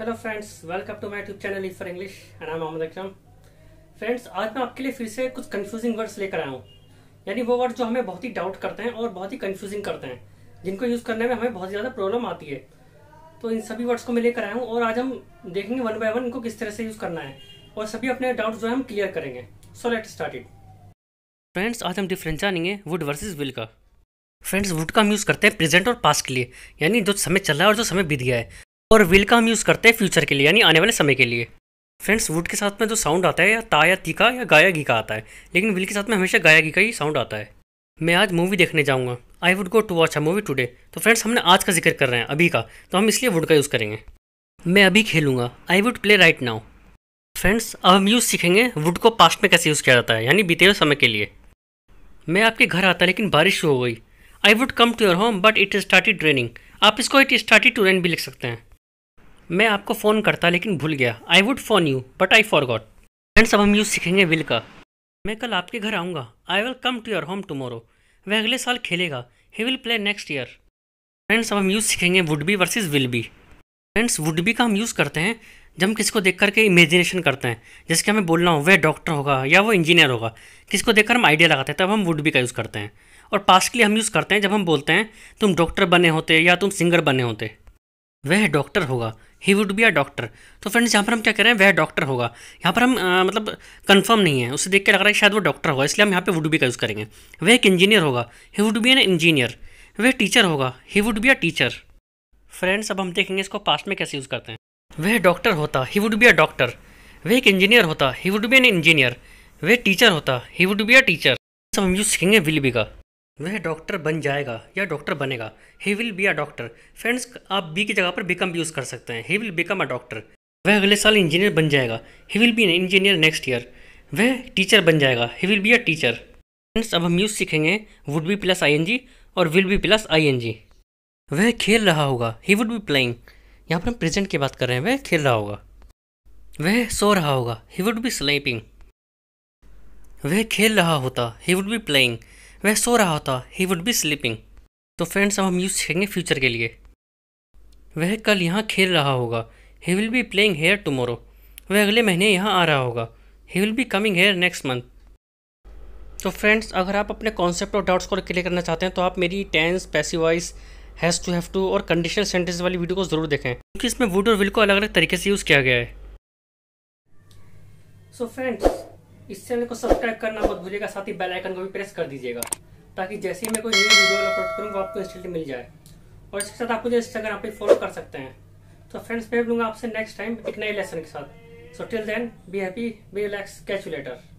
hello friends welcome to my tube channel for English नाम मोहम्मद अक्रम friends आज मैं आपके लिए फिर से कुछ कंफ्यूजिंग वर्ड्स लेकर आया हूँ यानी वो वर्ड जो हमें बहुत ही डाउट करते हैं और बहुत ही कंफ्यूजिंग करते हैं जिनको यूज़ करने में हमें बहुत ज़्यादा प्रॉब्लम आती है तो इन सभी वर्ड्स को मैं लेकर आया हूँ और आज हम देखेंगे वन बाय वन इनको किस तरह से यूज़ करना है और सभी अपने डाउट जो है हम क्लियर करेंगे so let start it friends आज हम डिफरेंस जानेंगे वुड वर्सेज विल का फ्रेंड्स वुड का हम यूज़ करते हैं प्रेजेंट और पास्ट के लिए यानी जो समय चल रहा है और जो समय बीत गया है और विल का हम यूज़ करते हैं फ्यूचर के लिए यानी आने वाले समय के लिए फ्रेंड्स वुड के साथ में जो साउंड आता है या ता या तीखा या गाया गी का आता है लेकिन विल के साथ में हमेशा गाया गी का ही साउंड आता है मैं आज मूवी देखने जाऊँगा I would go to watch a movie today तो फ्रेंड्स हमने आज का जिक्र कर रहे हैं अभी का तो हम इसलिए वुड का यूज़ करेंगे मैं अभी खेलूंगा I would play right now friends अब हम यूज़ सीखेंगे वुड को पास्ट में कैसे यूज़ किया जाता है यानी बीते हुए समय के लिए मैं आपके घर आता लेकिन बारिश हो गई I would come to your home but it started raining आप इसको इट स्टार्टेड टू रेन भी लिख सकते हैं मैं आपको फ़ोन करता लेकिन भूल गया I would phone you but I forgot friends अब हम यूज़ सीखेंगे विल का मैं कल आपके घर आऊँगा I will come to your home tomorrow वह अगले साल खेलेगा he will play next year friends अब हम यूज़ सीखेंगे would be versus will be friends would be का हम यूज़ करते हैं जब हम किसी को देख करके इमेजिनेशन करते हैं जैसे कि हमें बोलना हो वह डॉक्टर होगा या वो इंजीनियर होगा किसको देखकर हम आइडिया लगाते हैं तब हम वुड बी का यूज़ करते हैं और पास्ट के लिए हम यूज़ करते हैं जब हम बोलते हैं तुम डॉक्टर बने होते या तुम सिंगर बने होते वह डॉक्टर होगा he would be a doctor तो फ्रेंड्स यहाँ पर हम क्या कह रहे हैं वह डॉक्टर होगा यहाँ पर हम आ, मतलब कंफर्म नहीं है उसे देख के लग रहा है शायद वो डॉक्टर होगा इसलिए हम यहाँ पे वुड बी का यूज़ करेंगे वह एक इंजीनियर होगा he would be an engineer वह टीचर होगा he would be a teacher friends अब हम देखेंगे इसको पास्ट में कैसे यूज़ करते हैं वह डॉक्टर होता he would be a doctor वह एक इंजीनियर होता he would be an engineer वह टीचर होता he would be a teacher सब हम यूज़ सीखेंगे विल बी का वह डॉक्टर बन जाएगा या डॉक्टर बनेगा he will be a doctor friends आप बी की जगह पर बिकम यूज़ कर सकते हैं he will become a doctor वह अगले साल इंजीनियर बन जाएगा he will be an engineer next year वह टीचर बन जाएगा he will be a teacher friends अब हम यूज़ सीखेंगे वुड बी प्लस आई और विल बी प्लस आई वह खेल रहा होगा ही वुड बी प्लेइंग यहाँ पर हम प्रेजेंट की बात कर रहे हैं वह खेल रहा होगा वह सो रहा होगा ही वुड बी स्लीपिंग वह खेल रहा होता ही वुड बी प्लेइंग वह सो रहा होता ही वुड बी स्लीपिंग तो फ्रेंड्स अब हम यूज़ सीखेंगे फ्यूचर के लिए वह कल यहाँ खेल रहा होगा he will be playing here tomorrow वह अगले महीने यहाँ आ रहा होगा he will be coming here next month तो फ्रेंड्स अगर आप अपने कॉन्सेप्ट और डाउट्स को क्लियर करना चाहते हैं तो आप मेरी tense passivise has to have to और कंडीशनल सेंटेंस वाली वीडियो को ज़रूर देखें क्योंकि इसमें वुड और विल को अलग अलग तरीके से यूज़ किया गया है सो so फ्रेंड्स इस चैनल को सब्सक्राइब करना मत भूलिएगा साथ ही बेल आइकन को भी प्रेस कर दीजिएगा ताकि जैसे ही मैं कोई न्यू वीडियो अपलोड करूँ वो आपको इंस्टेंट मिल जाए और इसके साथ आप मुझे इंस्टाग्राम पर फॉलो कर सकते हैं तो फ्रेंड्स मैं मिलूंगा आपसे नेक्स्ट टाइम एक नए लेसन के साथ so till then be happy be relax catch letter